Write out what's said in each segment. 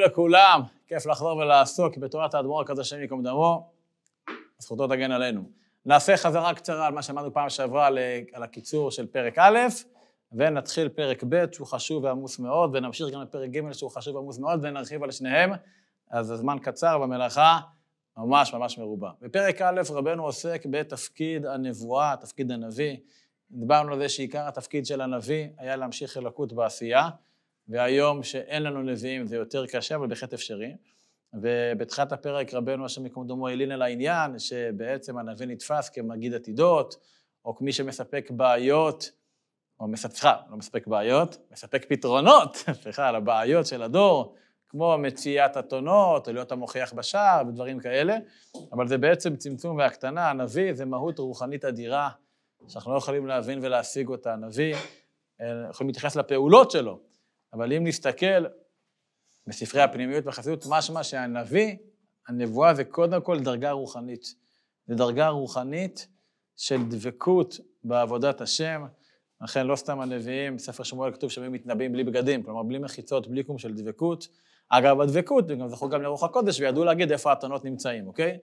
לכולם, כיף לחזור ולעסוק בתורת האדמו"ר כזה השם ייקום דמו, זכותו תגן עלינו. נעשה חזרה קצרה על מה שאמרנו פעם שעברה, על הקיצור של פרק א', ונתחיל פרק ב', שהוא חשוב ועמוס מאוד, ונמשיך גם לפרק ג', שהוא חשוב ועמוס מאוד, ונרחיב על שניהם, אז הזמן קצר והמלאכה ממש ממש מרובה. בפרק א', רבנו עוסק בתפקיד הנבואה, תפקיד הנביא. דיברנו על זה שעיקר התפקיד של הנביא היה להמשיך חלקות בעשייה. והיום שאין לנו נביאים זה יותר קשה, אבל בהחלט אפשרי. ובתחילת הפרק רבנו השם יקום דומו העלין על העניין, שבעצם הנביא נתפס כמגיד עתידות, או כמי שמספק בעיות, או מספק, לא מספק בעיות, מספק פתרונות, סליחה, לבעיות של הדור, כמו מציאת אתונות, או להיות המוכיח בשער, ודברים כאלה, אבל זה בעצם צמצום והקטנה, הנביא זה מהות רוחנית אדירה, שאנחנו לא יכולים להבין ולהשיג אותה, הנביא, אה, יכולים להתייחס לפעולות שלו, אבל אם נסתכל בספרי הפנימיות והחסידות, משמע שהנביא, הנבואה זה קודם כל דרגה רוחנית. זה דרגה רוחנית של דבקות בעבודת השם. לכן לא סתם הנביאים, בספר שמואל כתוב שהם מתנבאים בלי בגדים, כלומר בלי מחיצות, בלי קום של דבקות. אגב, הדבקות, הם גם זכו גם לרוח הקודש וידעו להגיד איפה האתונות נמצאים, אוקיי?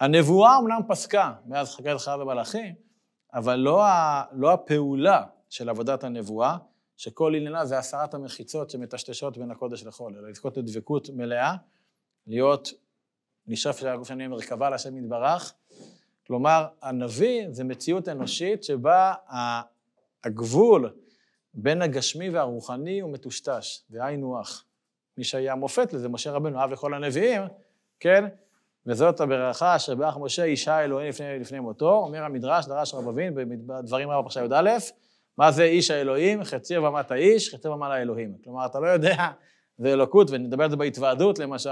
הנבואה אמנם פסקה מאז חקרת חייו ומלאכים, אבל לא, ה, לא הפעולה של עבודת הנבואה, שכל עניינה זה הסרת המחיצות שמטשטשות בין הקודש לחול, אלא לזכות לדבקות מלאה, להיות, לשאוף הגוף שאני אומר, מרכבה להשם יתברך. כלומר, הנביא זה מציאות אנושית שבה הגבול בין הגשמי והרוחני הוא מטושטש, זה היינו הך. מי שהיה מופת לזה, משה רבנו, אב לכל הנביאים, כן? וזאת הברכה שבח משה אישה אלוהים לפני, לפני מותו, אומר המדרש, דרש רבבין, בדברים רב פרשה י"א, מה זה איש האלוהים? חצי ומטה האיש, חצי ומעלה האלוהים. כלומר, אתה לא יודע, זה אלוקות, ונדבר על זה בהתוועדות, למשל,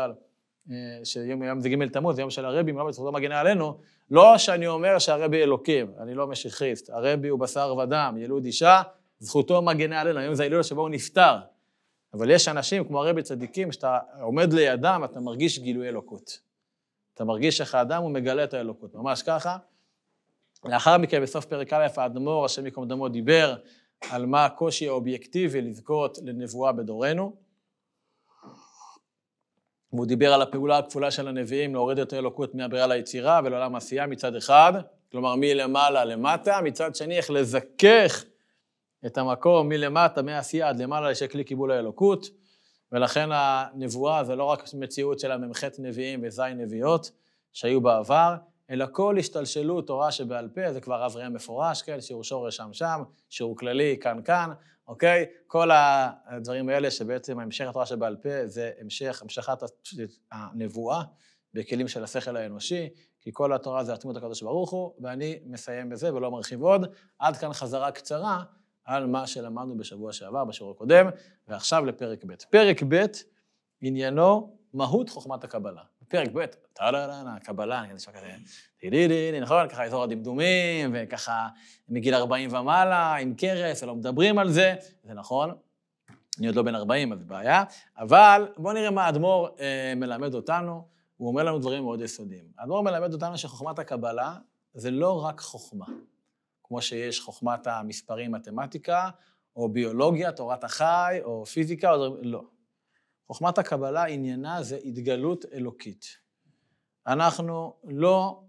אה, שיום יום זה ג' תמוז, יום של הרבי, מלא בזכותו מגינה עלינו, לא שאני אומר שהרבי אלוקים, אני לא משיחיסט, הרבי הוא בשר ודם, ילוד אישה, זכותו מגינה עלינו, היום זה ההילולה שבו הוא נפטר. אבל יש אנשים כמו הרבי צדיקים, שאתה עומד לידם, אתה מרגיש גילוי אלוקות. אתה מרגיש איך האדם הוא מגלה את האלוקות, ממש ככה. לאחר מכן, בסוף פרק א', האדמו"ר, השם ייקום דמו, דיבר על מה הקושי האובייקטיבי לזכות לנבואה בדורנו. והוא דיבר על הפעולה הכפולה של הנביאים, להוריד את האלוקות מהבריאה ליצירה ולעולם העשייה מצד אחד, כלומר מלמעלה למטה, מצד שני איך לזכך את המקום מלמטה, מהעשייה עד למעלה, לשקלי קיבול האלוקות, ולכן הנבואה זה לא רק מציאות של המ"ח נביאים וז' נביאות שהיו בעבר, אלא כל השתלשלות תורה שבעל פה, זה כבר אברהם מפורש, כן? שיעור שורש שם שם, שיעור כללי כאן כאן, אוקיי? כל הדברים האלה שבעצם המשך התורה שבעל פה זה המשך, המשכת הנבואה בכלים של השכל האנושי, כי כל התורה זה עצמות הקדוש ברוך הוא, ואני מסיים בזה ולא מרחיב עוד. עד כאן חזרה קצרה על מה שלמדנו בשבוע שעבר, בשיעור הקודם, ועכשיו לפרק ב'. פרק ב', עניינו מהות חוכמת הקבלה. פרק ב', טה-לה-לה-לה, קבלה, אני נשמע כזה, טי-די-די-די, נכון? ככה אזור הדמדומים, וככה מגיל 40 ומעלה, עם קרס, ולא מדברים על זה, זה נכון. אני עוד לא בן 40, אז בעיה. אבל בואו נראה מה האדמו"ר אה, מלמד אותנו. הוא אומר לנו דברים מאוד יסודיים. האדמו"ר מלמד אותנו שחוכמת הקבלה זה לא רק חוכמה. כמו שיש חוכמת המספרים, מתמטיקה, או ביולוגיה, תורת החי, או פיזיקה, או... דברים, לא. חוכמת הקבלה עניינה זה התגלות אלוקית. אנחנו לא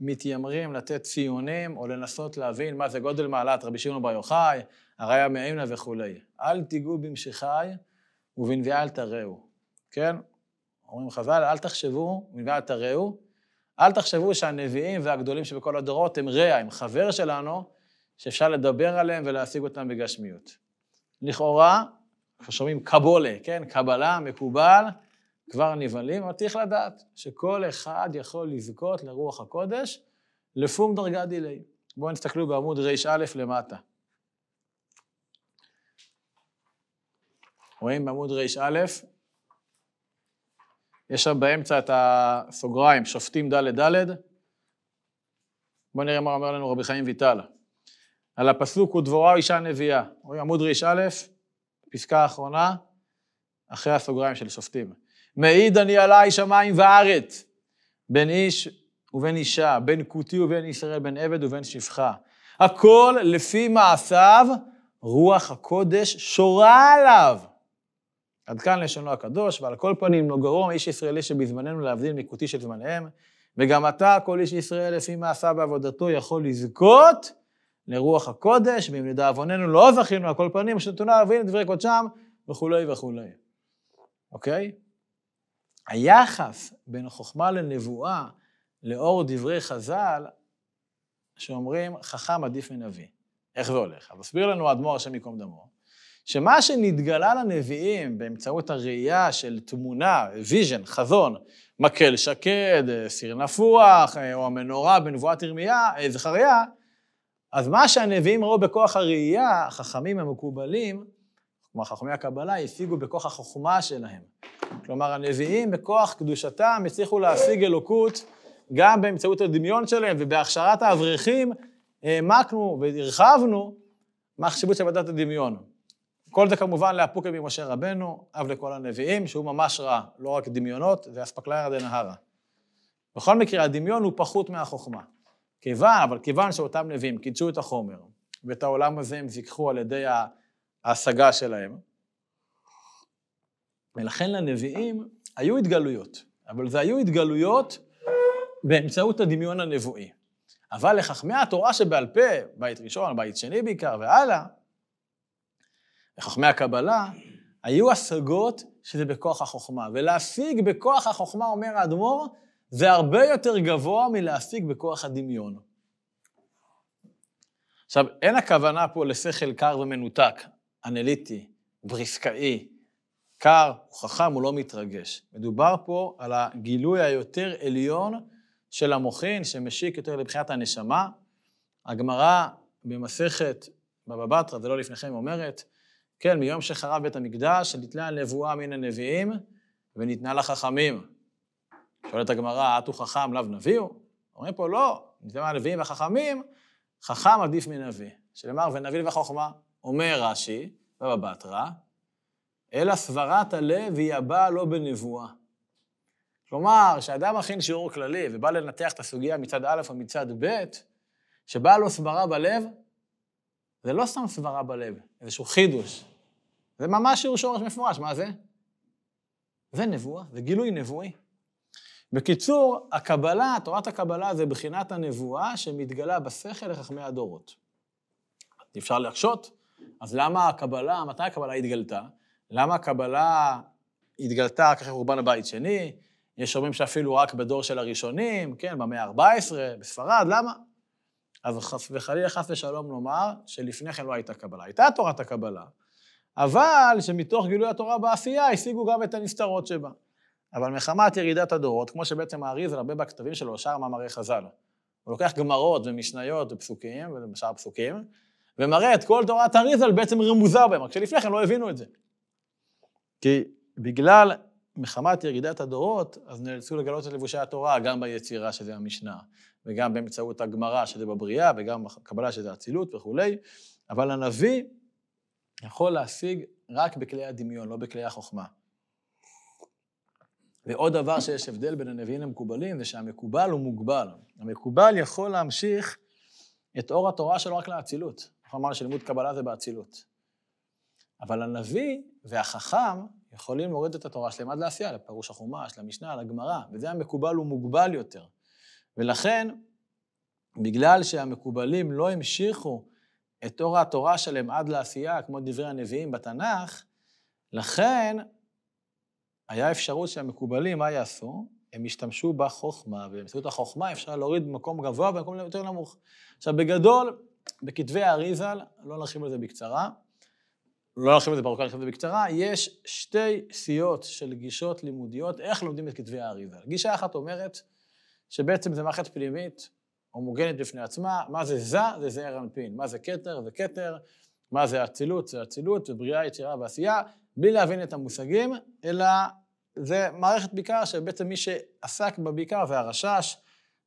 מתיימרים לתת ציונים או לנסות להבין מה זה גודל מעלת רבי שמעון בר יוחאי, הרעיה מעימנה וכולי. אל תיגעו במשיחי ובנביאה אל תרעו, כן? אומרים חז"ל, אל תחשבו, בנביאה אל תרעו, אל תחשבו שהנביאים והגדולים שבכל הדורות הם רע, הם חבר שלנו, שאפשר לדבר עליהם ולהשיג אותם בגשמיות. לכאורה, כבר שומעים קבולה, כן? קבלה, מקובל, כבר נבהלים, אבל צריך לדעת שכל אחד יכול לזכות לרוח הקודש לפום דרגה דילי. בואו נסתכלו בעמוד ר"א למטה. רואים בעמוד ר"א? יש שם באמצע את הסוגריים, שופטים ד' ד'. בואו נראה מה אומר לנו רבי חיים ויטל. על הפסוק ודבורה אישה נביאה. רואים עמוד ר"א? פסקה אחרונה, אחרי הסוגריים של שופטים. מעיד אני עלי שמיים וארץ, בין איש ובין אישה, בין כותי ובין ישראל, בין עבד ובין שפחה. הכל לפי מעשיו, רוח הקודש שורה עליו. עד כאן לשונו הקדוש, ועל כל פנים לא גרום איש ישראלי שבזמננו להבדיל מכותי של זמניהם, וגם אתה, כל איש ישראל, לפי מעשיו ועבודתו, יכול לזכות לרוח הקודש, ואם לדאבוננו לא זכינו על כל פנים, שנתונה להבין את דברי קודשם, וכולי וכולי. אוקיי? היחס בין חוכמה לנבואה, לאור דברי חז"ל, שאומרים, חכם עדיף מנביא. איך זה הולך? אז הסביר לנו האדמו"ר, השם ייקום דמו, שמה שנתגלה לנביאים באמצעות הראייה של תמונה, ויז'ן, חזון, מקל שקד, סיר נפוח, או המנורה בנבואת ירמיה, אה, זכריה, אז מה שהנביאים ראו בכוח הראייה, החכמים המקובלים, כלומר חכמי הקבלה, השיגו בכוח החוכמה שלהם. כלומר, הנביאים בכוח קדושתם הצליחו להשיג אלוקות גם באמצעות הדמיון שלהם ובהכשרת האברכים העמקנו והרחבנו מה החשיבות של עבודת הדמיון. כל זה כמובן לאפוקי ממשה רבנו, אב לכל הנביאים, שהוא ממש ראה לא רק דמיונות, זה אספקלריה דנהרה. בכל מקרה, הדמיון הוא פחות מהחוכמה. כיוון, אבל כיוון שאותם נביאים קידשו את החומר, ואת העולם הזה הם זיככו על ידי ההשגה שלהם, ולכן לנביאים היו התגלויות, אבל זה היו התגלויות באמצעות הדמיון הנבואי. אבל לחכמי התורה שבעל פה, בית ראשון, בית שני בעיקר, והלאה, לחכמי הקבלה, היו השגות שזה בכוח החוכמה. ולהשיג בכוח החוכמה, אומר האדמו"ר, זה הרבה יותר גבוה מלהפיק בכוח הדמיון. עכשיו, אין הכוונה פה לשכל קר ומנותק, אנליטי, בריסקאי. קר, הוא חכם, הוא לא מתרגש. מדובר פה על הגילוי היותר עליון של המוחין, שמשיק יותר לבחינת הנשמה. הגמרא במסכת בבא בתרא, זה לא לפניכם, אומרת, כן, מיום שחרב בית המקדש, ניתנה הנבואה מן הנביאים וניתנה לחכמים. שואלת הגמרא, את הוא חכם, לאו נביא הוא? אומרים פה, לא, מטבע הנביאים והחכמים, חכם עדיף מנביא. שנאמר, ונביא חוכמה, אומר רש"י, בבא בתרא, אלא סברת הלב היא הבאה לא בנבואה. כלומר, כשאדם מכין שיעור כללי ובא לנתח את הסוגיה מצד א' או מצד ב', שבאה לו סברה בלב, זה לא סתם סברה בלב, איזשהו חידוש. זה ממש שיעור שורש מפורש, מה זה? זה נבואה, זה גילוי נבואי. בקיצור, הקבלה, תורת הקבלה זה בחינת הנבואה שמתגלה בשכל לחכמי הדורות. אפשר להקשות, אז למה הקבלה, מתי הקבלה התגלתה? למה הקבלה התגלתה רק אחרי חורבן הבית שני? יש אומרים שאפילו רק בדור של הראשונים, כן, במאה ה-14, בספרד, למה? אז חס וחלילה, חס ושלום לומר שלפני כן לא הייתה קבלה. הייתה תורת הקבלה, אבל שמתוך גילוי התורה בעשייה השיגו גם את הנסתרות שבה. אבל מחמת ירידת הדורות, כמו שבעצם האריז הרבה בכתבים שלו, שאר מאמרי חז"ל. הוא לוקח גמרות ומשניות ופסוקים, ושאר פסוקים, ומראה את כל תורת אריזל בעצם רמוזה בהם, רק שלפני כן לא הבינו את זה. כי בגלל מחמת ירידת הדורות, אז נאלצו לגלות את לבושי התורה, גם ביצירה שזה המשנה, וגם באמצעות הגמרא שזה בבריאה, וגם בקבלה שזה אצילות וכולי, אבל הנביא יכול להשיג רק בכלי הדמיון, לא בכלי החוכמה. ועוד דבר שיש הבדל בין הנביאים למקובלים, זה שהמקובל הוא מוגבל. המקובל יכול להמשיך את אור התורה שלו רק לאצילות. אנחנו אמרנו שלימוד קבלה זה באצילות. אבל הנביא והחכם יכולים להוריד את התורה שלהם עד לעשייה, לפירוש החומש, למשנה, לגמרא, וזה המקובל הוא מוגבל יותר. ולכן, בגלל שהמקובלים לא המשיכו את אור התורה שלהם עד לעשייה, כמו דברי הנביאים בתנ"ך, לכן היה אפשרות שהמקובלים, מה יעשו? הם ישתמשו בחוכמה, ובאמצעות החוכמה אפשר להוריד במקום גבוה ובמקום יותר נמוך. עכשיו, בגדול, בכתבי האריזל, לא נרחיב על זה בקצרה, לא נרחיב על זה בארוכה, נרחיב על זה בקצרה, יש שתי סיעות של גישות לימודיות, איך לומדים את כתבי האריזל. גישה אחת אומרת שבעצם זו מערכת פנימית, הומוגנית בפני עצמה, מה זה זה? זה זעיר אנפין, מה זה כתר? זה כתר, מה זה אצילות? זה אצילות, ובריאה, יצירה ועשייה, בלי להבין את המושגים, אלא זה מערכת בקעה שבעצם מי שעסק בבקעה זה הרשש,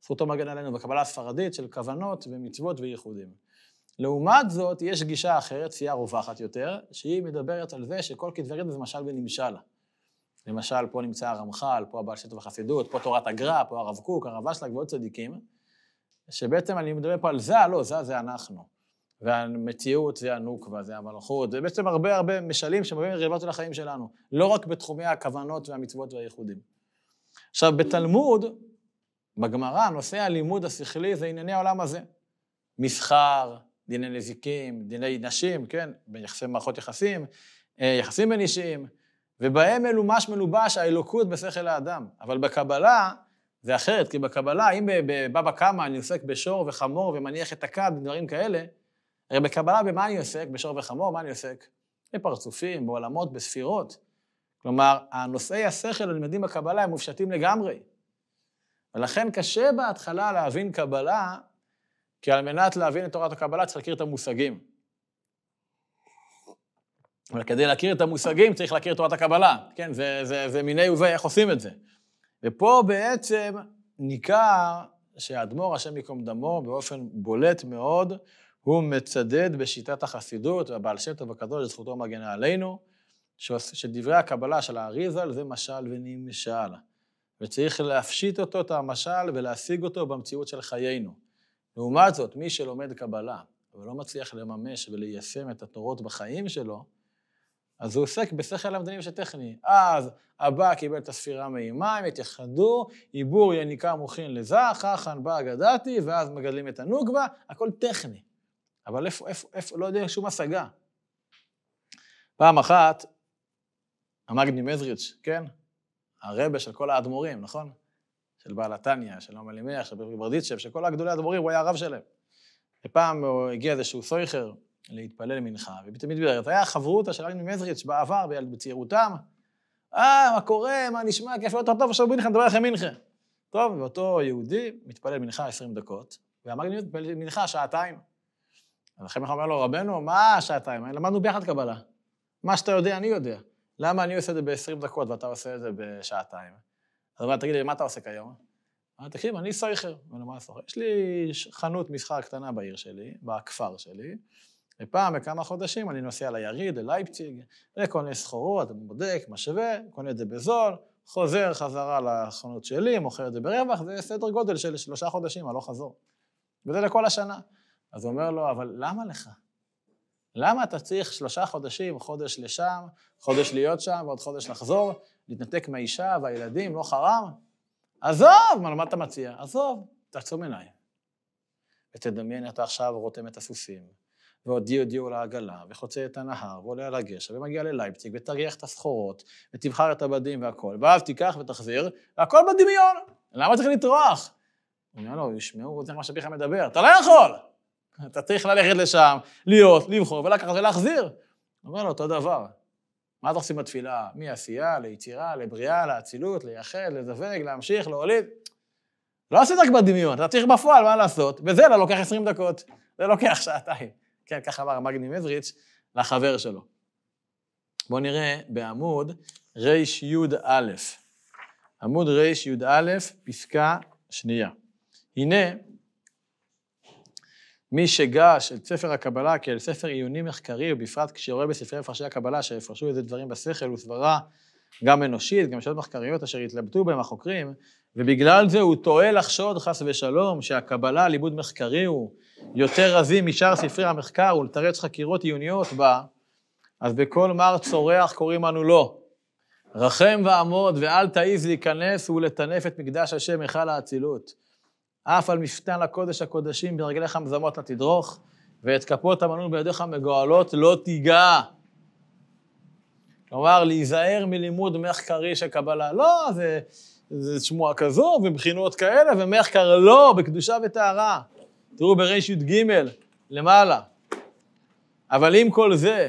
זכותו מגן עלינו בקבלה הספרדית של כוונות ומצוות וייחודים. לעומת זאת, יש גישה אחרת, סיעה רווחת יותר, שהיא מדברת על זה שכל כתבי רדע זה משל ונמשל. למשל, פה נמצא הרמח"ל, פה הבעל שטו החסידות, פה תורת הגר"א, פה הרב קוק, הרב אשלג ועוד צדיקים, שבעצם אני מדבר פה על זה, לא, זה זה אנחנו. והמציאות זה הנוקבה, זה המלכות, זה בעצם הרבה הרבה משלים שמביאים רלוונטיים לחיים שלנו, לא רק בתחומי הכוונות והמצוות והייחודים. עכשיו, בתלמוד, בגמרא, נושא הלימוד השכלי זה ענייני העולם הזה. מסחר, דיני נזיקים, דיני נשים, כן, ביחסי מערכות יחסים, אה, יחסים בין אישיים, ובהם מלומש מלובש האלוקות בשכל האדם. אבל בקבלה זה אחרת, כי בקבלה, אם בבבא קמא אני עוסק בשור וחמור ומניח את הכד, דברים כאלה, הרי בקבלה במה אני עוסק? בשור וחמור, מה אני עוסק? בפרצופים, בעולמות, בספירות. כלומר, הנושאי השכל הנלמדים בקבלה הם מופשטים לגמרי. ולכן קשה בהתחלה להבין קבלה, כי על מנת להבין את תורת הקבלה צריך להכיר את המושגים. אבל כדי להכיר את המושגים צריך להכיר את תורת הקבלה. כן, זה, זה, זה מיני ובי איך עושים את זה. ופה בעצם ניכר שהאדמו"ר, השם ייקום דמו, באופן בולט מאוד, הוא מצדד בשיטת החסידות והבעל שם טוב הקדוש, זכותו מגנה עלינו, שדברי הקבלה של האריזל זה משל ונמשל. וצריך להפשיט אותו, את המשל, ולהשיג אותו במציאות של חיינו. לעומת זאת, מי שלומד קבלה ולא מצליח לממש וליישם את התורות בחיים שלו, אז הוא עוסק בשכל המדענים שטכני. אז הבא קיבל את הספירה מימיים, התייחדו, עיבור יניקה מוכין לזה, חכן בא אגדתי, ואז מגדלים את הנוגבה, הכל טכני. אבל איפה, איפה, איפה, לא יודע שום השגה. פעם אחת, המגני מזריץ', כן? הרבה של כל האדמו"רים, נכון? של בעל התניא, של עמל ימיח, של ברדיצ'ב, של כל הגדולי האדמו"רים, הוא היה הרב שלהם. ופעם הגיע איזשהו סויכר להתפלל מנחה, ופתאום התברר, היה חברותא של המגני מזריץ' בעבר, בצעירותם, אה, מה קורה, מה נשמע, כיף להיות טוב, עכשיו מנחה, נדבר לכם מנחה. טוב, ואותו יהודי מתפלל מנחה 20 דקות, והמגני מתפלל מנחה שעתיים. אז החמח אומר לו, רבנו, מה שעתיים? למדנו ביחד קבלה. מה שאתה יודע, אני יודע. למה אני עושה את זה ב-20 דקות ואתה עושה את זה בשעתיים? אז הוא אומר, תגיד לי, מה אתה עושה כיום? אמר, תקשיב, אני סויכר. אומר מה סויכר? יש לי חנות מסחר קטנה בעיר שלי, בכפר שלי, ופעם בכמה חודשים אני נוסע ליריד, ללייפציג, וקונה סחורות, בודק, משווה, קונה את זה בזול, חוזר חזרה לחנות שלי, מוכר את זה ברווח, זה סדר גודל של שלושה חודשים הלוך לא חזור. וזה לכל השנה. אז הוא אומר לו, אבל למה לך? למה אתה צריך שלושה חודשים, חודש לשם, חודש להיות שם ועוד חודש לחזור, להתנתק מהאישה והילדים, לא חרם? עזוב! מה, מה אתה מציע? עזוב, תעצום עיניים. ותדמיין אתה עכשיו רותם את הסוסים, ועוד דיו-דיו לעגלה, וחוצה את הנהר, ועולה על הגשר, ומגיע ללייפציג, ותריח את הסחורות, ותבחר את הבדים והכול, ואז תיקח ותחזיר, והכל בדמיון. למה צריך לטרוח? הוא אומר לו, ישמעו, זה מה שפיך מדבר, אתה לא יכול! אתה צריך ללכת לשם, להיות, לבחור ולקחת ולהחזיר. הוא אומר לו, אותו דבר. מה אתה עושה עם התפילה? מעשייה, ליצירה, לבריאה, לאצילות, לייחד, לדבק, להמשיך, להוליד. לא עשית רק בדמיון, אתה צריך בפועל מה לעשות. וזה לא לוקח 20 דקות, זה לוקח שעתיים. כן, ככה אמר מגני מזריץ' לחבר שלו. בואו נראה בעמוד רי"א. עמוד רי"א, פסקה שנייה. הנה, מי שגש את ספר הקבלה כאל ספר עיוני מחקרי, ובפרט כשיורה בספרי מפרשי הקבלה שיפרשו איזה דברים בשכל וסברה גם אנושית, גם שאלות מחקריות אשר התלבטו בהם החוקרים, ובגלל זה הוא טועה לחשוד, חס ושלום, שהקבלה, לימוד מחקרי הוא יותר רזי משאר ספרי המחקר ולתרץ חקירות עיוניות בה, אז בכל מר צורח קוראים אנו לו. לא. רחם ועמוד ואל תעיז להיכנס ולטנף את מקדש השם היכל האצילות. אף על מפתן הקודש הקודשים ברגליך המזמות לא תדרוך, ואת כפות המנון בידיך מגואלות לא תיגע. כלומר, להיזהר מלימוד מחקרי של קבלה. לא, זה, זה שמועה כזו, ובחינות כאלה, ומחקר לא, בקדושה וטהרה. תראו ברשי"ג, למעלה. אבל עם כל זה,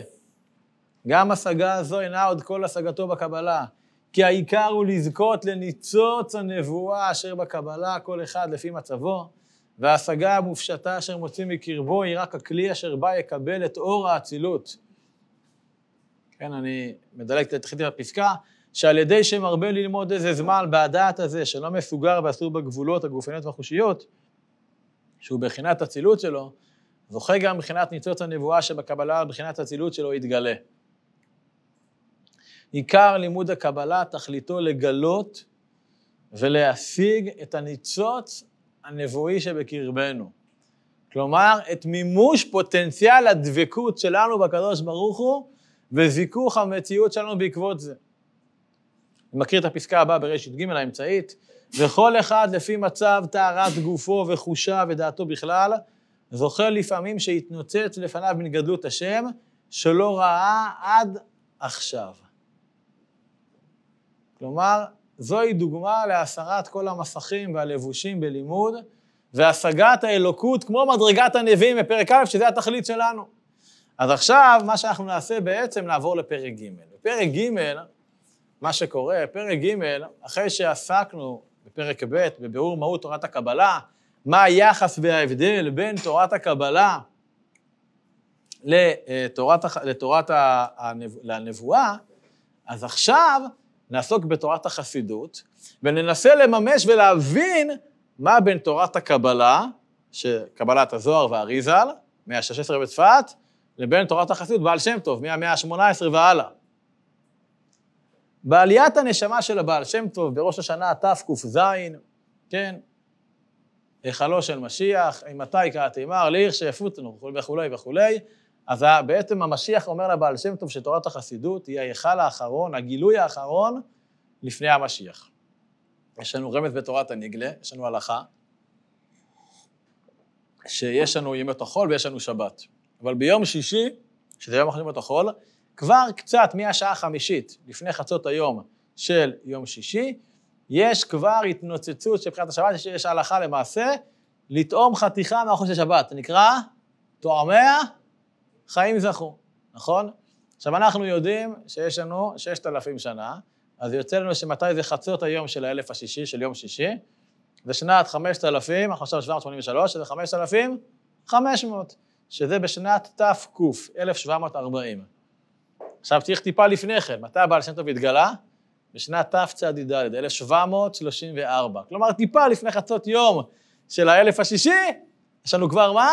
גם השגה הזו אינה עוד כל השגתו בקבלה. כי העיקר הוא לזכות לניצוץ הנבואה אשר בקבלה כל אחד לפי מצבו, וההשגה המופשטה אשר מוצאים מקרבו היא רק הכלי אשר בה יקבל את אור האצילות. כן, אני מדלג את הפסקה, שעל ידי שמרבה ללמוד איזה זמן בהדעת הזה, שלא מסוגר ואסור בגבולות הגופניות והחושיות, שהוא בחינת אצילות שלו, זוכה גם מבחינת ניצוץ הנבואה שבקבלה, מבחינת אצילות שלו יתגלה. עיקר לימוד הקבלה תכליתו לגלות ולהשיג את הניצוץ הנבואי שבקרבנו. כלומר, את מימוש פוטנציאל הדבקות שלנו בקדוש ברוך הוא וזיכוך המציאות שלנו בעקבות זה. אני מכיר את הפסקה הבאה ברשת ג' האמצעית, וכל אחד לפי מצב טהרת גופו וחושה ודעתו בכלל, זוכר לפעמים שהתנוצץ לפניו מן גדלות השם, שלא ראה עד עכשיו. כלומר, זוהי דוגמה להסרת כל המסכים והלבושים בלימוד, והשגת האלוקות כמו מדרגת הנביאים בפרק א', שזה התכלית שלנו. אז עכשיו, מה שאנחנו נעשה בעצם, נעבור לפרק ג'. בפרק ג', מה שקורה, פרק ג', אחרי שעסקנו בפרק ב', בביאור מהות תורת הקבלה, מה היחס וההבדל בין תורת הקבלה לתורת, לתורת הנב, לנבואה, אז עכשיו נעסוק בתורת החסידות, וננסה לממש ולהבין מה בין תורת הקבלה, שקבלת הזוהר והאריזל, מאה ה-16 בצפת, לבין תורת החסידות בעל שם טוב, מהמאה ה-18 והלאה. בעליית הנשמה של הבעל שם טוב בראש השנה תק"ז, כן, היכלו של משיח, אימתי כעת אימר, לעיר שיפוטנו וכולי וכולי וכולי, אז בעצם המשיח אומר לבעל שם טוב שתורת החסידות היא ההיכל האחרון, הגילוי האחרון לפני המשיח. יש לנו רמז בתורת הנגלה, יש לנו הלכה, שיש לנו ימות החול ויש לנו שבת. אבל ביום שישי, שזה יום אחרי ימות החול, כבר קצת מהשעה החמישית, לפני חצות היום של יום שישי, יש כבר התנוצצות של בחירת השבת, יש הלכה למעשה, לטעום חתיכה מהחול של שבת, זה נקרא תואמיה חיים זכו, נכון? עכשיו, אנחנו יודעים שיש לנו ששת אלפים שנה, אז יוצא לנו שמתי זה חצות היום של האלף השישי, של יום שישי, זה שנת חמשת אלפים, אנחנו עכשיו 783, שזה חמשת אלפים חמש מאות, שזה בשנת תק, 1740. עכשיו צריך טיפה לפני כן, מתי הבעל שם טוב התגלה? בשנת תצ"ד, 1734. כלומר, טיפה לפני חצות יום של האלף השישי, יש לנו כבר מה?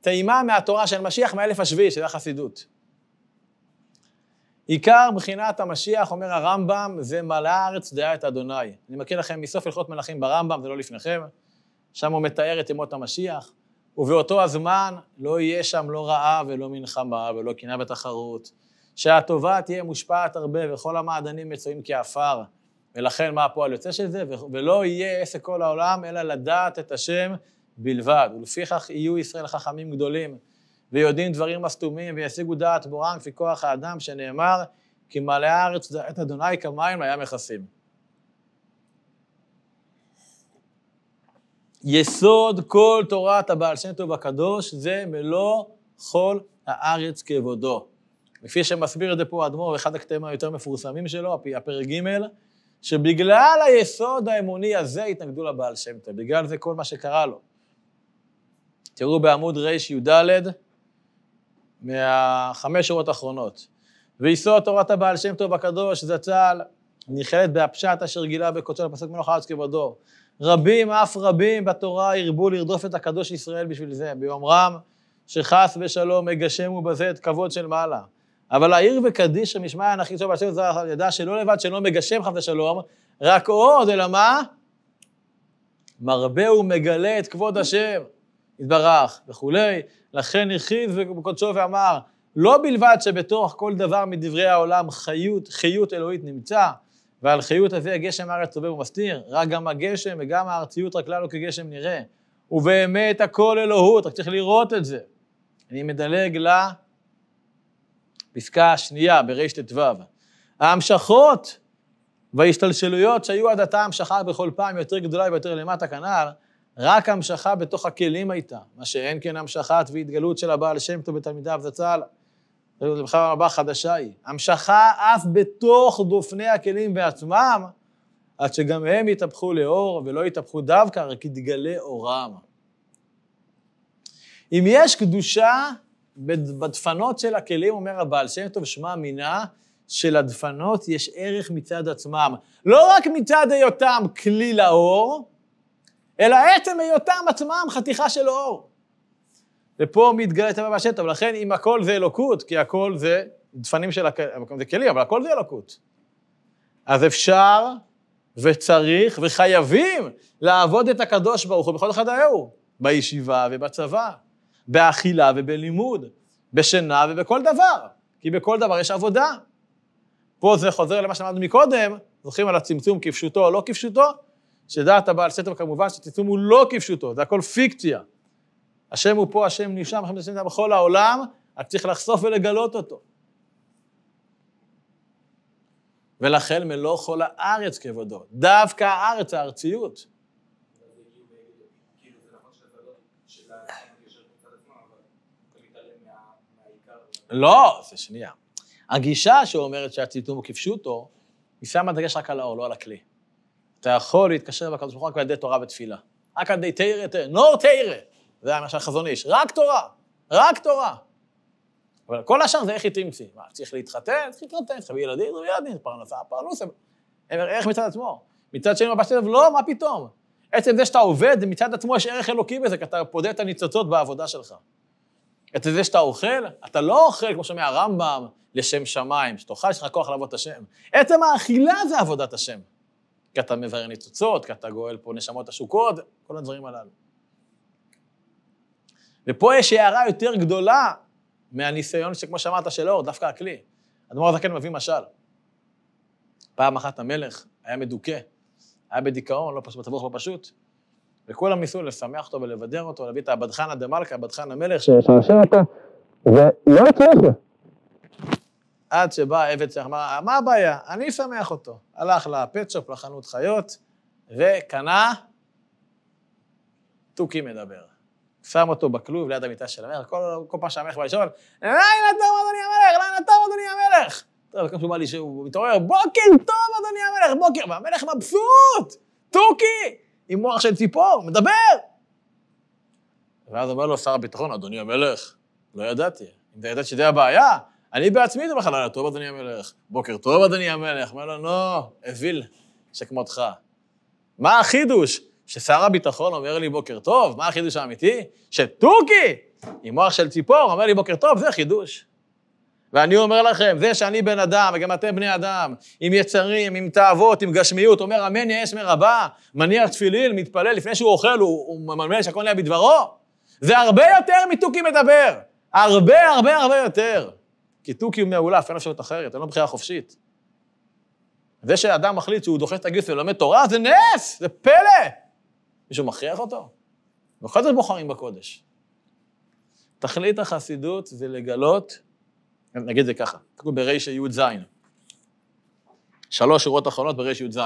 טעימה מהתורה של משיח מהאלף השביעי, שזה החסידות. עיקר בחינת המשיח, אומר הרמב"ם, זה מלא הארץ דעה את אדוני. אני מכיר לכם מסוף הלכות מלכים ברמב"ם, זה לא לפניכם, שם הוא מתאר את ימות המשיח, ובאותו הזמן לא יהיה שם לא רעה ולא מלחמה ולא קנאה ותחרות, שהטובה תהיה מושפעת הרבה וכל המעדנים מצויים כעפר, ולכן מה הפועל יוצא של זה? ולא יהיה עסק כל העולם, אלא לדעת את השם בלבד. ולפיכך יהיו ישראל חכמים גדולים, ויודעים דברים מסתומים, וישיגו דעת בורם כפי כוח האדם, שנאמר, כי מלא הארץ את אדוני כמים לים מכסים. יסוד כל תורת הבעל שם טוב הקדוש זה מלוא כל הארץ כבודו. לפי שמסביר את זה פה האדמו"ר, אחד הקטעים היותר מפורסמים שלו, הפרק ג', שבגלל היסוד האמוני הזה התנגדו לבעל שם טוב, בגלל זה כל מה שקרה לו. תראו בעמוד רי"ד, מהחמש שורות האחרונות. ויסוד תורת הבעל שם טוב הקדוש זצ"ל, נכללת בהפשט אשר גילה בקודשו לפסוק מלוך הארץ כבודו. רבים אף רבים בתורה הרבו לרדוף את הקדוש ישראל בשביל זה, ביומרם שחס ושלום מגשם ובזה את כבוד של מעלה. אבל העיר וקדיש המשמע הנכי טוב השם זרח ידע שלא לבד שלא מגשם חס ושלום, רק עוד, אלא מה? מרבה ומגלה את כבוד השם. יתברך וכולי. לכן הכריז בקודשו ואמר, לא בלבד שבתוך כל דבר מדברי העולם חיות, חיות אלוהית נמצא, ועל חיות אבי הגשם הארץ טובב ומסתיר, רק גם הגשם וגם הארציות רק לנו כגשם נראה. ובאמת הכל אלוהות, רק צריך לראות את זה. אני מדלג לפסקה השנייה בריש ט"ו. ההמשכות וההשתלשלויות שהיו עד עתה המשכה בכל פעם יותר גדולה ויותר למטה כנ"ל, רק המשכה בתוך הכלים הייתה, מה שאין כן המשכת והתגלות של הבעל שם טוב בתלמידיו זצ"ל. לבחר רבה חדשה היא. המשכה אף בתוך דופני הכלים בעצמם, עד שגם הם יתהפכו לאור ולא יתהפכו דווקא, רק יתגלה אורם. אם יש קדושה בדפנות של הכלים, אומר הבעל שם טוב, שמע מינה, של הדפנות יש ערך מצד עצמם. לא רק מצד היותם כלי לאור, אלא עצם היותם עצמם חתיכה של אור. ופה מתגלה את טבע והשטע, ולכן אם הכל זה אלוקות, כי הכל זה דפנים של הכלים, זה כלים, אבל הכל זה אלוקות. אז אפשר וצריך וחייבים לעבוד את הקדוש ברוך הוא בכל אחד חטאיהו, בישיבה ובצבא, באכילה ובלימוד, בשינה ובכל דבר, כי בכל דבר יש עבודה. פה זה חוזר למה שאמרנו מקודם, זוכרים על הצמצום כפשוטו או לא כפשוטו? שדעת הבעל סתר כמובן שתיתום הוא לא כפשוטו, זה הכל פיקציה. השם הוא פה, השם נשם, השם נשם בכל העולם, רק צריך לחשוף ולגלות אותו. ולכן מלוא כל הארץ כבודו, דווקא הארץ, הארציות. לא, זה שנייה. הגישה שאומרת שהטלטום הוא כפשוטו, היא שמה דגש רק על האור, לא על הכלי. אתה יכול להתקשר לקדוש ברוך הוא רק על ידי תורה ותפילה. רק על ידי תרא, תרא, נור תרא, זה היה מה שהחזון איש, רק תורה, רק תורה. אבל כל השאר זה איך היא תמצאי. מה, צריך להתחתן? צריך להתחתן, צריך להביא ילדים, זה ילדים, פרנסה, פרנוס, ערך מצד עצמו. מצד שני, מבט שלו, לא, מה פתאום? עצם זה שאתה עובד, מצד עצמו יש ערך אלוקי בזה, כי אתה פודה את הניצוצות בעבודה שלך. עצם זה שאתה אוכל, אתה לא אוכל, כמו שאומר הרמב"ם, לשם שמיים, שתאכל, יש לך כוח לעבוד את השם. עצם האכילה זה עבודת השם. כי אתה מבאר ניצוצות, כי אתה גואל פה נשמות עשוקות, כל הדברים הללו. ופה יש הערה יותר גדולה מהניסיון שכמו שאמרת של אור, דווקא הכלי. אדמו"ר הזקן מביא משל. פעם אחת המלך היה מדוכא, היה בדיכאון, לא פשוט, מצבו לא פשוט, וכולם ניסו לשמח אותו ולבדר אותו, להביא את הבדחן הדמלכה, הבדחנה המלך, שישרשר אותה, ולא הצליחו. עד שבא העבד שלך, אמר, מה הבעיה? אני אשמח אותו. הלך לפטשופ, לחנות חיות, וקנה תוכי מדבר. שם אותו בכלוב ליד המיטה של המלך, כל, כל פעם שהמלך בא לשאול, לילה טוב אדוני המלך, לילה טוב אדוני המלך. טוב, כמו שהוא בא לי, שהוא מתעורר, בוקר טוב אדוני המלך, בוקר, והמלך מבסוט, תוכי, עם מוח של ציפור, מדבר. ואז אומר לו שר הביטחון, אדוני המלך, לא ידעתי. אם אתה ידעת שזה הבעיה, אני בעצמי הייתי אומר לילה טוב, אדוני המלך. בוקר טוב, אדוני המלך. אומר לו, נו, אוויל שכמותך. מה החידוש? ששר הביטחון אומר לי בוקר טוב? מה החידוש האמיתי? שתוכי, עם מוח של ציפור, אומר לי בוקר טוב, זה חידוש. ואני אומר לכם, זה שאני בן אדם, וגם אתם בני אדם, עם יצרים, עם תאוות, עם גשמיות, אומר אמן יש מרבה, מניח תפילין, מתפלל, לפני שהוא אוכל, הוא, הוא ממלא שהכל נהיה בדברו, זה הרבה יותר מתוכי מדבר. הרבה, הרבה, הרבה יותר. כי תוכי מאולף, אין אפשרות אחרת, אין לו לא בחירה חופשית. זה שאדם מחליט שהוא דוחה את הגיוס ולומד תורה, זה נס, זה פלא! מישהו מכריח אותו? בכל זאת בוחרים בקודש. תכלית החסידות זה לגלות, נגיד זה ככה, כתוב בריש י"ז, שלוש שורות אחרונות בריש י"ז.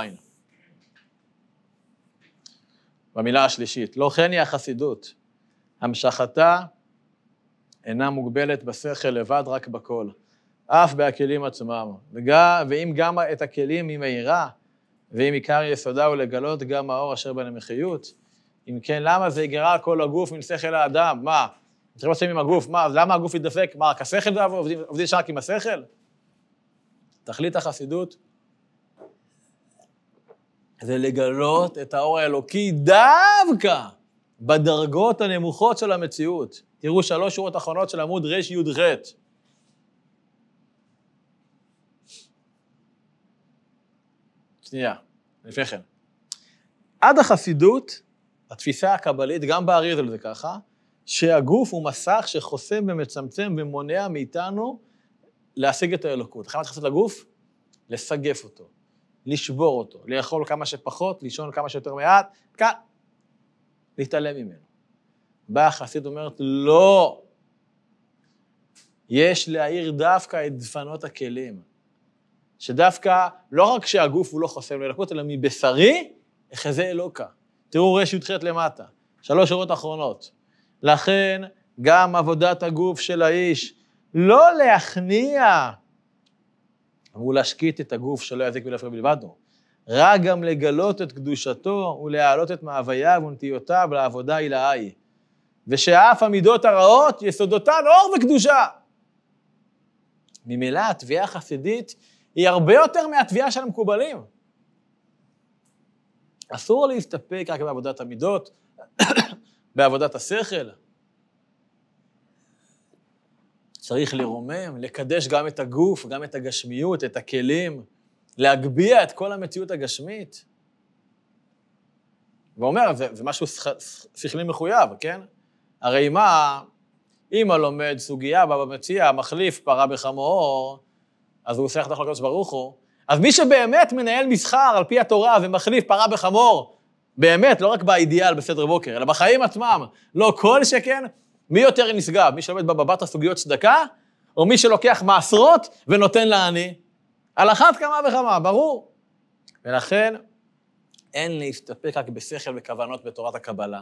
במילה השלישית, לא כן היא החסידות, המשכתה אינה מוגבלת בשכל לבד, רק בכל, אף בהכלים עצמם. וגע, ואם גם את הכלים היא מאירה, ואם עיקר יסודה הוא לגלות גם האור אשר בנמיכיות, אם כן, למה זה יגרע כל הגוף מן שכל האדם? מה, מתחילים לעשות עם הגוף, מה, למה הגוף יתדפק? מה, רק השכל זה עובדים, עובדים שרק עם השכל? תכלית החסידות זה לגלות את האור האלוקי דווקא בדרגות הנמוכות של המציאות. תראו שלוש שורות אחרונות של עמוד רי"ח. שנייה, לפני כן. עד החסידות, התפיסה הקבלית, גם באריזל לא זה ככה, שהגוף הוא מסך שחוסם ומצמצם ומונע מאיתנו להשיג את האלוקות. לכן מה צריך לעשות לגוף? לסגף אותו, לשבור אותו, לאכול כמה שפחות, לישון כמה שיותר מעט, כאן, להתעלם ממנו. באה החסיד ואומרת, לא, יש להאיר דווקא את דפנות הכלים. שדווקא, לא רק שהגוף הוא לא חוסם לאלוקות, אלא מבשרי אחזה אלוקה. תראו ר"ח למטה, שלוש שורות אחרונות. לכן, גם עבודת הגוף של האיש, לא להכניע, אמרו להשקיט את הגוף שלא יזיק ולהפריע בלבדו, רק גם לגלות את קדושתו ולהעלות את מאווייו ונטיותיו לעבודה הילאה היא. ושאף המידות הרעות יסודותן אור וקדושה. ממילא התביעה החסידית היא הרבה יותר מהתביעה של המקובלים. אסור להסתפק רק בעבודת המידות, בעבודת השכל. צריך לרומם, לקדש גם את הגוף, גם את הגשמיות, את הכלים, להגביה את כל המציאות הגשמית. ואומר, זה, זה משהו שכלי מחויב, כן? הרי מה, אם הלומד סוגיה בבא מציע, מחליף פרה בחמור, אז הוא עושה את החלקות ברוך הוא. אז מי שבאמת מנהל מסחר על פי התורה ומחליף פרה בחמור, באמת, לא רק באידיאל בסדר בוקר, אלא בחיים עצמם, לא כל שכן, מי יותר נשגב? מי שלומד בבבת הסוגיות צדקה, או מי שלוקח מעשרות ונותן לעני? על אחת כמה וכמה, ברור. ולכן, אין להסתפק רק בשכל וכוונות בתורת הקבלה.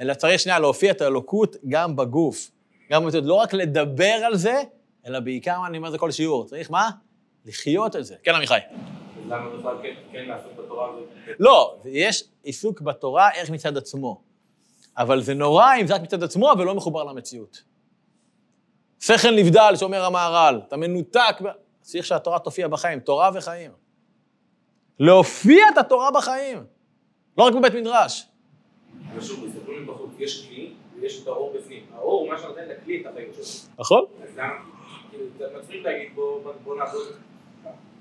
אלא צריך שנייה להופיע את האלוקות גם בגוף. גם לא רק לדבר על זה, אלא בעיקר, אני אומר את זה כל שיעור, צריך מה? לחיות את זה. כן, עמיחי. למה בכלל כן, כן לעסוק בתורה לא, יש עיסוק בתורה ערך מצד עצמו. אבל זה נורא אם זה רק מצד עצמו ולא מחובר למציאות. שכל נבדל, שאומר המהר"ל, אתה מנותק, צריך שהתורה תופיע בחיים, תורה וחיים. להופיע את התורה בחיים, לא רק בבית מדרש. קשור בזה. יש כלי ויש את האור בפנים. האור הוא מה שנותן לכלי את החיים שלו. נכון. אז למה? כאילו, זה מצחיק להגיד בוא נעבוד,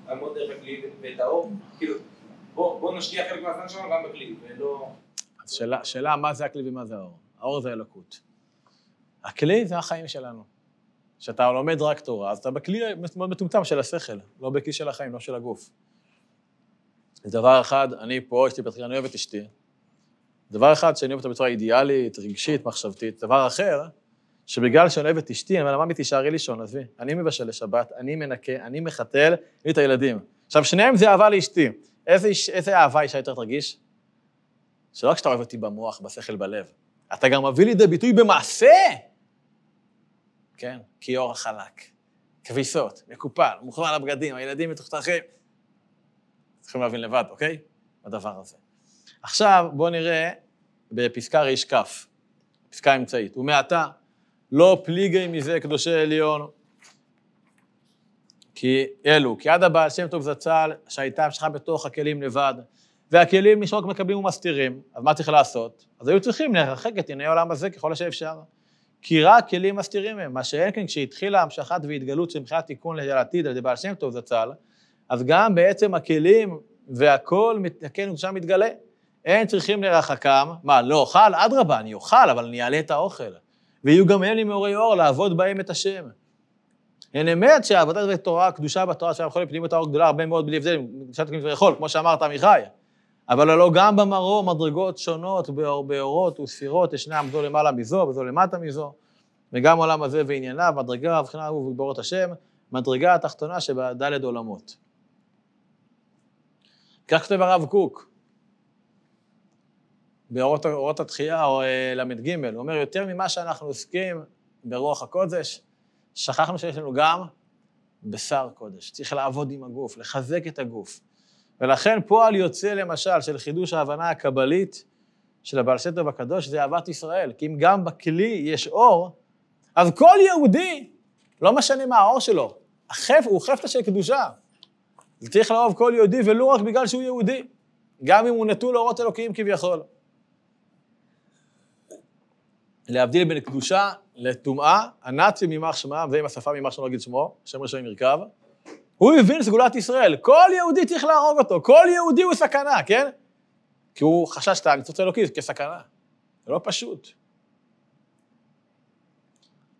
נעמוד דרך הכלי ואת האור, כאילו, בוא נשקיע חלק מהזמן שלנו גם בכלי, ולא... אז שאלה מה זה הכלי ומה זה האור. האור זה אלוקות. הכלי זה החיים שלנו. כשאתה לומד רק תורה, אז אתה בכלי מאוד מטומטם של השכל, לא בכלי של החיים, לא של הגוף. דבר אחד, אני פה, אשתי בתחילה, אני אוהב את אשתי, דבר אחד שאני אוהב אותה בצורה אידיאלית, רגשית, מחשבתית. דבר אחר, שבגלל שאני אוהב את אשתי, אני אומר לה, ממי תישארי לישון, עזבי. אני מבשל לשבת, אני מנקה, אני מחתל, אני את הילדים. עכשיו, שניהם זה אהבה לאשתי. איזה, איזה אהבה אישה יותר תרגיש? שלא רק שאתה אוהב אותי במוח, בשכל, בלב, אתה גם מביא לידי ביטוי במעשה! כן, כיור החלק, כביסות, מקופל, מוכרע על הבגדים, הילדים מתוכתכים. צריכים להבין לבד, אוקיי? הדבר הזה. עכשיו, בואו נראה בפסקה רכ, פסקה אמצעית. ומעתה, לא פליגי מזה קדושי עליון, כי אלו, כי עד הבעל שם טוב זצ"ל, שהייתה המשכה בתוך הכלים לבד, והכלים משרוק מקבלים ומסתירים, אז מה צריך לעשות? אז היו צריכים לרחק את עיני העולם הזה ככל שאפשר. כי רק כלים מסתירים הם, מה שאין כן כשהתחילה המשכת והתגלות של מבחינת תיקון של עתיד על ידי בעל שם טוב זצ"ל, אז גם בעצם הכלים והכל מתקן ושם מתגלה. אין צריכים לרחקם, מה, לא אוכל? אדרבה, אני אוכל, אבל אני אעלה את האוכל. ויהיו גם הם לי מאורי אור, לעבוד בהם את השם. אין אמת שעבודת ותורה, קדושה בתורה שלנו יכולים לפנים את האור גדולה הרבה מאוד בלי הבדל, קדושת פנים יכול, כמו שאמרת, עמיחי. אבל הלא גם במרור, מדרגות שונות, באורות וספירות, ישנה עמדו למעלה מזו וזו למטה מזו, וגם עולם הזה וענייניו, מדרגה, הבחינה ובגבורת השם, מדרגה התחתונה שבדלת עולמות. כך כותב הרב קוק, באורות התחייה או אה, ל"ג, הוא אומר, יותר ממה שאנחנו עוסקים ברוח הקודש, שכחנו שיש לנו גם בשר קודש. צריך לעבוד עם הגוף, לחזק את הגוף. ולכן פועל יוצא, למשל, של חידוש ההבנה הקבלית של הבעל שם טוב הקדוש, זה אהבת ישראל. כי אם גם בכלי יש אור, אז כל יהודי, לא משנה מה האור שלו, החפ, הוא חפצה של קדושה. צריך לאהוב כל יהודי, ולו רק בגלל שהוא יהודי, גם אם הוא נטול אורות אלוקיים כביכול. להבדיל בין קדושה לטומאה, הנאצי ממח שמה ועם השפה ממח שלא נגיד שמו, שם ראשון מרכב. הוא הבין סגולת ישראל, כל יהודי צריך להרוג אותו, כל יהודי הוא סכנה, כן? כי הוא חשש את הניצוץ האלוקי כסכנה. זה לא פשוט.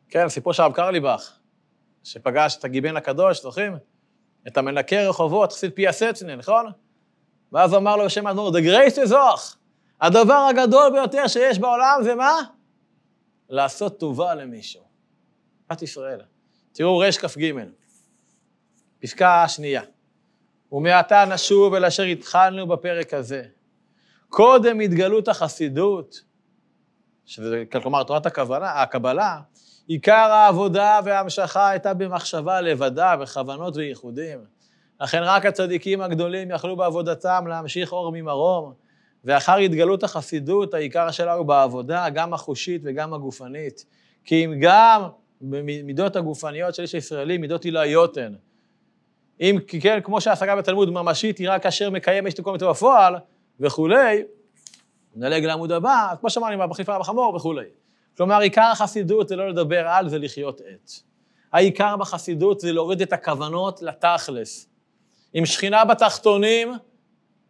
כן, סיפור של הרב קרליבך, שפגש את הגיבן הקדוש, זוכרים? את המנקה רחובות, חסיד פי הסצנה, נכון? ואז אמר לו שם האדמו"ר, The greatest זוך, הדבר הגדול ביותר שיש בעולם זה מה? לעשות טובה למישהו. בת ישראל. תראו רכ"ג, פסקה שנייה. ומעתה נשוב אל אשר התחלנו בפרק הזה. קודם התגלות החסידות, שזה, כלומר, תורת הקבלה, הקבלה, עיקר העבודה וההמשכה הייתה במחשבה לבדה, בכוונות וייחודים. לכן רק הצדיקים הגדולים יכלו בעבודתם להמשיך אור ממרום, ואחר התגלות החסידות, העיקר הוא בעבודה, גם החושית וגם הגופנית. כי אם גם במידות הגופניות של איש הישראלי, מידות עילאיות הן. אם כן, כמו שההשגה בתלמוד ממשית היא רק כאשר מקיים איש תקום איתו בפועל וכולי, נדלג לעמוד הבא, כמו שאמרנו, במחליף על החמור וכולי. כלומר, עיקר החסידות זה לא לדבר על, זה לחיות את. העיקר בחסידות זה להוריד את הכוונות לתכלס. עם שכינה בתחתונים,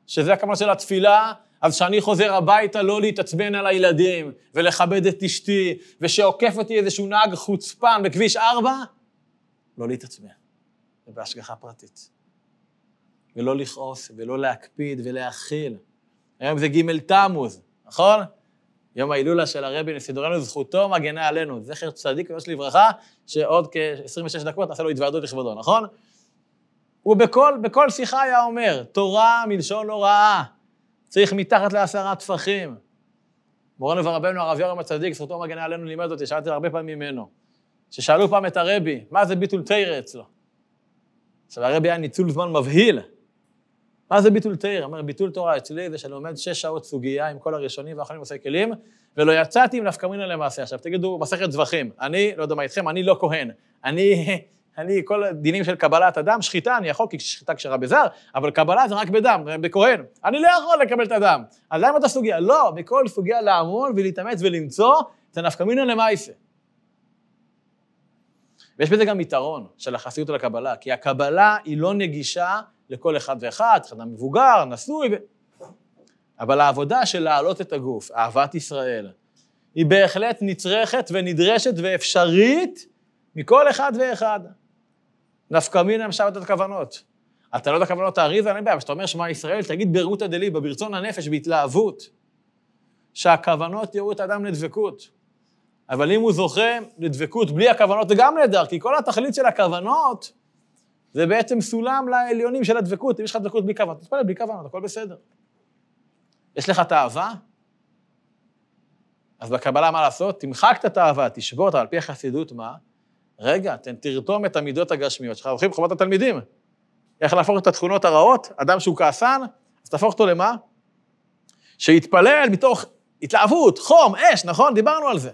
שזה הכוונה של התפילה, אז כשאני חוזר הביתה לא להתעצבן על הילדים ולכבד את אשתי, ושעוקף אותי איזשהו נהג חוצפן בכביש 4, לא להתעצבן. זה בהשגחה פרטית. ולא לכעוס, ולא להקפיד, ולהכיל. היום זה ג' תמוז, נכון? יום ההילולה של הרבי נסידורנו, זכותו מגנה עלינו. זכר צדיק ויש לברכה, שעוד כ-26 דקות נעשה לו התוועדות לכבודו, נכון? הוא בכל, בכל שיחה היה אומר, תורה מלשון הוראה. לא צריך מתחת לעשרה טפחים. מורנו ורבנו הרב יורם הצדיק, זכותו מגנה עלינו, לימד אותי, שאלתי הרבה פעמים ממנו. ששאלו פעם את הרבי, מה זה ביטול תרא אצלו? עכשיו הרבי היה ניצול זמן מבהיל. מה זה ביטול תרא? אומר, ביטול תורה אצלי זה שאני לומד שש שעות סוגיה עם כל הראשונים ואחרים עושי כלים, ולא יצאתי עם נפקא מינא למעשה. עכשיו תגידו, מסכת זבחים, אני, לא יודע מה איתכם, אני לא כהן. אני אני, כל הדינים של קבלת הדם, שחיטה אני יכול, כי שחיטה כשרה בזר, אבל קבלה זה רק בדם, בכהן. אני לא יכול לקבל את הדם. אז למה אותה סוגיה? לא, מכל סוגיה לעמול ולהתאמץ ולמצוא את הנפקא מינא למעשה. ויש בזה גם יתרון של החסידות על הקבלה, כי הקבלה היא לא נגישה לכל אחד ואחד, אדם מבוגר, נשוי, ו... אבל העבודה של להעלות את הגוף, אהבת ישראל, היא בהחלט נצרכת ונדרשת ואפשרית מכל אחד ואחד. נפקא מינא משם את הכוונות. אתה לא יודע כוונות האריזה, אין בעיה, אבל כשאתה אומר שמע ישראל, תגיד ברותא דליבא, ברצון הנפש, בהתלהבות, שהכוונות יראו את האדם לדבקות. אבל אם הוא זוכה לדבקות בלי הכוונות, זה גם נהדר, כי כל התכלית של הכוונות זה בעצם סולם לעליונים של הדבקות. אם יש לך דבקות בלי כוונות, תתפלל בלי כוונות, הכל בסדר. יש לך תאווה? אז בקבלה מה לעשות? תמחק את התאווה, תשבור אותה, על פי החסידות מה? רגע, תן, תרתום את המידות הגשמיות שלך, הולכים בחובת התלמידים. איך להפוך את התכונות הרעות? אדם שהוא כעסן, אז תהפוך אותו למה? שיתפלל מתוך התלהבות, חום, אש, נכון? דיברנו על זה.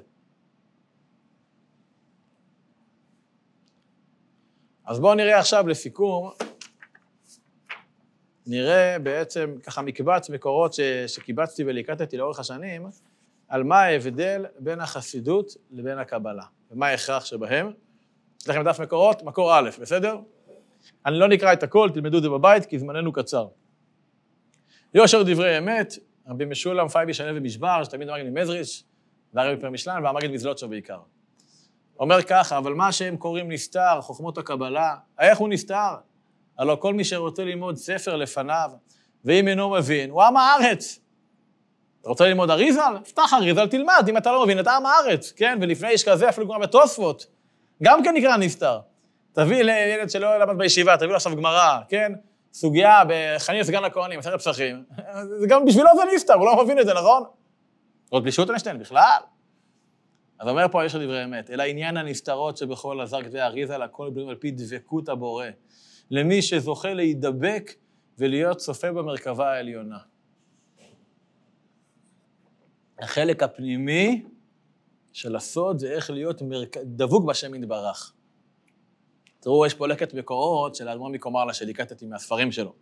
אז בואו נראה עכשיו לסיכום, נראה בעצם ככה מקבץ מקורות ש, שקיבצתי וליקטתי לאורך השנים, על מה ההבדל בין החסידות לבין הקבלה, ומה ההכרח שבהם. יש לכם דף מקורות? מקור א', בסדר? אני לא נקרא את הכל, תלמדו את זה בבית, כי זמננו קצר. יושר דברי אמת, רבי משולם פייבי שלו ומשבר, שתמיד אמרים לי מזריש, והרבי פר פרמישלן, והמגיד מזלוטשו בעיקר. אומר ככה, אבל מה שהם קוראים נסתר, חוכמות הקבלה, איך הוא נסתר? הלא כל מי שרוצה ללמוד ספר לפניו, ואם אינו מבין, הוא עם הארץ. רוצה ללמוד אריזל? פתח אריזל, תלמד, אם אתה לא מבין, אתה עם הארץ, כן? ולפני איש כזה אפילו גמר בתוספות. גם כן נקרא נפטר. תביא לילד שלא למד בישיבה, תביא לו עכשיו גמרא, כן? סוגיה בחניר סגן הכהנים, מסכת פסחים. זה גם בשבילו זה נפטר, הוא לא מבין את זה, נכון? עוד בלי שוטנשטיין בכלל. אז אומר פה יש דברי אמת, אלא עניין הנפטרות שבכל הזר כדי האריזה, על הכל בריאים על פי דבקות הבורא. למי שזוכה להידבק ולהיות צופה במרכבה העליונה. החלק הפנימי של הסוד זה איך להיות מרק... דבוק בשם יתברך. תראו, יש פה לקט מקורות של האדמו"ר מקומרלה שליקטתי מהספרים שלו.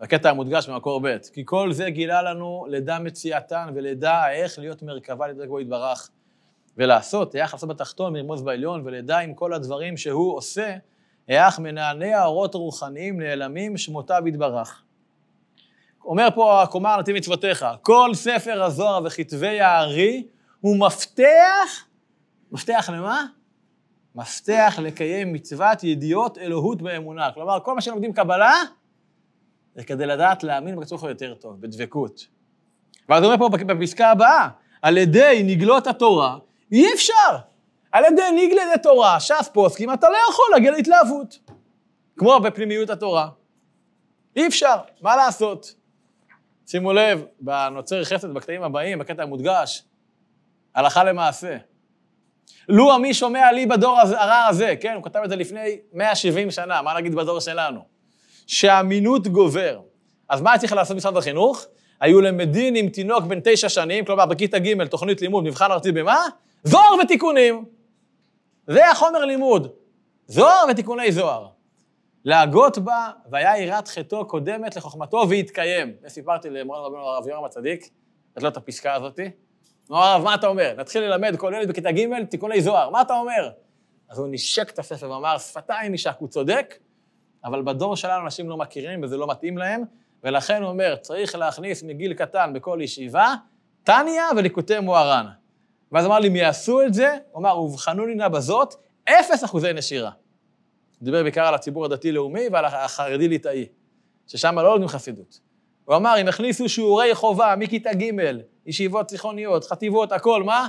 הקטע המודגש במקור ב', כי כל זה גילה לנו לדע מציאתן ולדע איך להיות מרכבה לדבק בו יתברך ולעשות, איך לעשות בתחתון מרמוז בעליון ולדע עם כל הדברים שהוא עושה, איך מנענע אורות רוחניים נעלמים שמותיו יתברך. אומר פה הקומה נתיב מצוותיך, כל ספר הזוהר וכתבי הארי הוא מפתח, מפתח למה? מפתח לקיים מצוות ידיעות אלוהות באמונה. כלומר, כל מה שלומדים קבלה, זה כדי לדעת להאמין בצורך היותר טוב, בדבקות. ואז הוא אומר פה בפסקה הבאה, על ידי נגלות התורה, אי אפשר. על ידי נגלה תורה, ש"ס פוסקים, אתה לא יכול להגיע להתלהבות. כמו בפנימיות התורה. אי אפשר, מה לעשות? שימו לב, בנוצר חסד, בקטעים הבאים, בקטע המודגש, הלכה למעשה. לו עמי שומע לי בדור הרע הזה, כן, הוא כתב את זה לפני 170 שנה, מה נגיד בדור שלנו? שהאמינות גובר. אז מה צריך לעשות משרד החינוך? היו למדין עם תינוק בן תשע שנים, כלומר בכיתה ג', תוכנית לימוד, מבחן ארצי במה? זוהר ותיקונים. זה החומר לימוד, זוהר ותיקוני זוהר. להגות בה, והיה יראת חטאו קודמת לחוכמתו והתקיים. זה סיפרתי למורן רבנו הרב יורם הצדיק, את לא את הפסקה הזאתי. נו הרב, מה אתה אומר? נתחיל ללמד כל ילד בכיתה ג' תיקוני זוהר, מה אתה אומר? אז הוא נשק את הספר ואמר, שפתיים נשק, הוא צודק, אבל בדור שלנו אנשים לא מכירים וזה לא מתאים להם, ולכן הוא אומר, צריך להכניס מגיל קטן בכל ישיבה, טניה וליקוטי מוהר"ן. ואז אמר לי, מי יעשו את זה? הוא אמר, ובחנוני נא בזאת, אפס אחוזי נשירה. הוא דיבר בעיקר על הציבור הדתי-לאומי ועל החרדי-ליטאי, ששם לא לומדים חסידות. הוא אמר, אם הכניסו שיעורי חובה מכיתה ג', ישיבות תיכוניות, חטיבות, הכל, מה?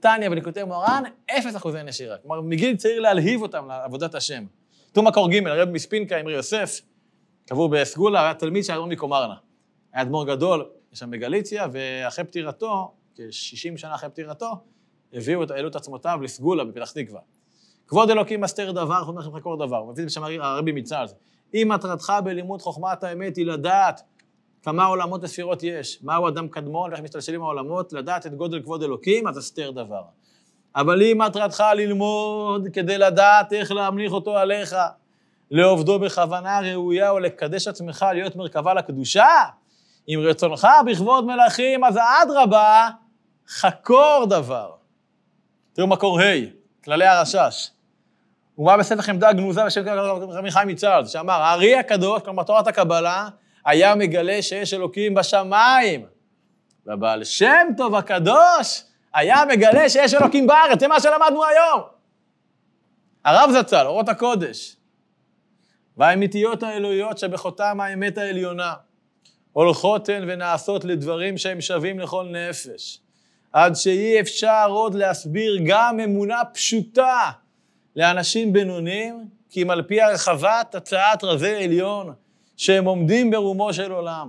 טניה וליקוטי מורן, אפס אחוזי נשירה. כלומר, מגיל צעיר להלהיב אותם לעבודת השם. תומא מקור ג', הרב מספינקה, אמרי יוסף, קבור בסגולה, היה תלמיד של האדמו"ר מקומרנה. היה אדמו"ר גדול, שם בגליציה, ואחרי פטירתו, כ-60 שנה אחרי פטירתו, הביאו את, העלות עצמותיו לסגולה בפתח תקווה. כבוד אלוקים מסתר דבר, אנחנו נלך לחקור דבר. הוא מביא בשם הרבי מצה"ל. אם מטרתך בלימוד חוכמת האמת היא לדעת כמה עולמות וספירות יש, מהו אדם קדמון ואיך משתלשלים העולמות, לדעת את גודל כבוד אלוקים, אז הסתר דבר. אבל אם מטרתך ללמוד כדי לדעת איך להמליך אותו עליך, לעובדו בכוונה ראויה או לקדש עצמך, להיות מרכבה לקדושה, אם רצונך בכבוד מלכים, אז אדרבה, חקור דבר. תראו מקור ה', כללי הרשש. הוא בא בספח עמדה גנוזה בשם רבי חיים מצארץ, שאמר, הארי הקדוש, כלומר תורת הקבלה, היה מגלה שיש אלוקים בשמיים. והבעל שם טוב הקדוש היה מגלה שיש אלוקים בארץ, זה מה שלמדנו היום. הרב זצ"ל, אורות הקודש, והאמיתיות האלוהיות שבחותם האמת העליונה, הולכות הן ונעשות לדברים שהם שווים לכל נפש, עד שאי אפשר עוד להסביר גם אמונה פשוטה לאנשים בינוניים, כי אם על פי הרחבת הצעת רזי עליון, שהם עומדים ברומו של עולם.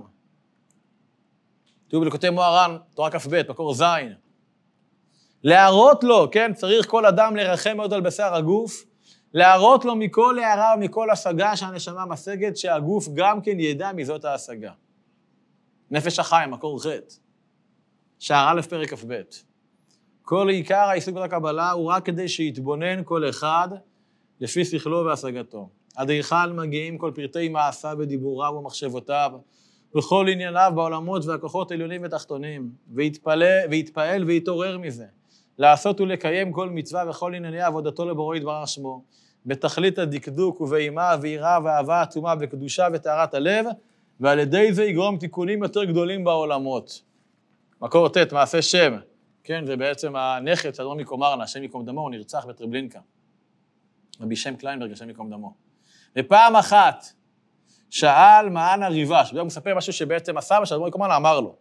תראו בלקוטי מוהר"ן, תורה כ"ב, מקור ז', להראות לו, כן, צריך כל אדם לרחם מאוד על בשר הגוף, להראות לו מכל הערה ומכל השגה שהנשמה משגת, שהגוף גם כן ידע מזאת ההשגה. נפש החיים, מקור ח', שער א', פרק כ"ב. כל עיקר העיסוק בקבלה הוא רק כדי שיתבונן כל אחד לפי שכלו והשגתו. אדריכל מגיעים כל פרטי מעשיו ודיבוריו ומחשבותיו, וכל ענייניו בעולמות והכוחות עליונים ותחתונים, ויתפעל ויתעורר מזה, לעשות ולקיים כל מצווה וכל ענייני עבודתו לבורא יתברך שמו, בתכלית הדקדוק ובאימה ואירה ואהבה עצומה וקדושה וטהרת הלב, ועל ידי זה יגרום תיקונים יותר גדולים בעולמות. מקור ט', מעשה שם. כן, זה בעצם הנכד של אדמו"ר מקומרנה, השם ייקום דמו, הוא נרצח בטרבלינקה. רבי שם קליינברג, השם ייקום דמו. ופעם אחת שאל מען ריבש, והוא מספר משהו שבעצם הסבא של אדמו"ר מקומרנה אמר לו.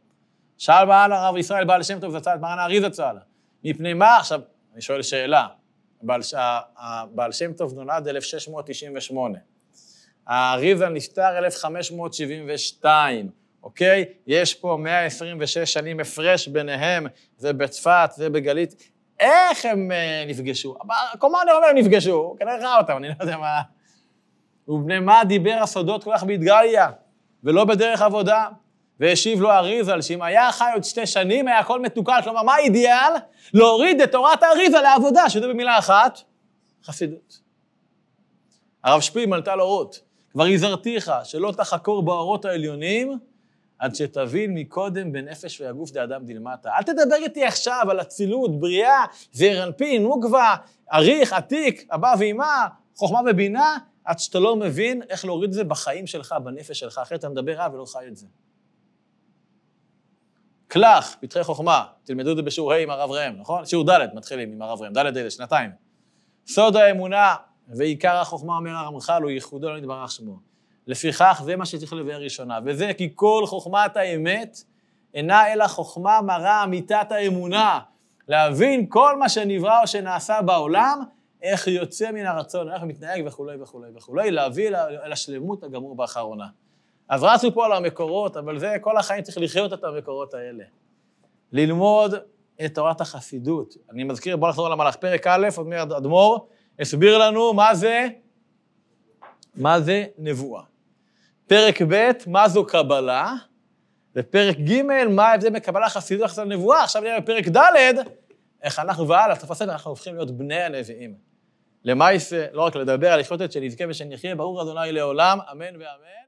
שאל מען הרב ישראל בעל שם טוב זצ"ל, את מען הארי צהל. מפני מה? עכשיו, אני שואל שאלה. בעל, בעל שם טוב נולד 1698. האריזה נפטר 1572. אוקיי? יש פה 126 שנים הפרש ביניהם, זה בצפת, זה בגלית. איך הם אה, נפגשו? הקומנדר אומר הם נפגשו, הוא כנראה ראה אותם, אני לא יודע מה... ובני מה דיבר הסודות כל כך בהתגליה, ולא בדרך עבודה. והשיב לו אריזל, שאם היה חי עוד שתי שנים, היה הכל מתוקן. כלומר, מה האידיאל? להוריד את תורת האריזל לעבודה, שזה במילה אחת, חסידות. הרב שפיל מלטה לו רות, כבר הזהרתיך שלא תחקור באורות העליונים, עד שתבין מקודם בנפש והגוף דאדם דלמטה. אל תדבר איתי עכשיו על אצילות, בריאה, זעיר אנפין, מוגווה, אריך, עתיק, אבא ואימה, חוכמה ובינה, עד שאתה לא מבין איך להוריד את זה בחיים שלך, בנפש שלך, אחרת אתה מדבר רע ולא חי את זה. קלח, פתחי חוכמה, תלמדו את זה בשיעור ה' עם הרב ראם, נכון? שיעור ד' מתחילים עם הרב ראם, ד' אלה, שנתיים. סוד האמונה ועיקר החוכמה, אומר הרמח"ל, הוא ייחודו לא נתברך שמו. לפיכך, זה מה שצריך לבאר ראשונה, וזה כי כל חוכמת האמת אינה אלא חוכמה מרה אמיתת האמונה. להבין כל מה שנברא או שנעשה בעולם, איך יוצא מן הרצון, איך מתנהג וכולי וכולי וכולי, להביא אל השלמות הגמור באחרונה. אז רצו פה על המקורות, אבל זה, כל החיים צריך לחיות את המקורות האלה. ללמוד את תורת החסידות. אני מזכיר, בואו נחזור למהלך. פרק א', עוד אדמו"ר, הסביר לנו מה זה, מה זה נבואה. פרק ב', מה זו קבלה, ופרק ג', מה ההבדל בין קבלה חסידות לחסידות לנבואה. עכשיו נראה בפרק ד', איך אנחנו והלאה, סוף הספר, אנחנו הופכים להיות בני הנביאים. למעשה, לא רק לדבר, על לחיות את שנזכה ושנחיה, ברוך ה' לעולם, אמן ואמן.